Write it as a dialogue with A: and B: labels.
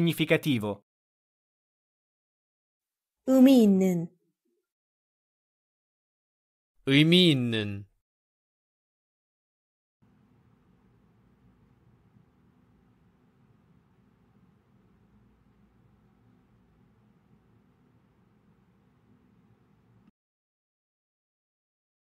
A: significativo. 의미 있는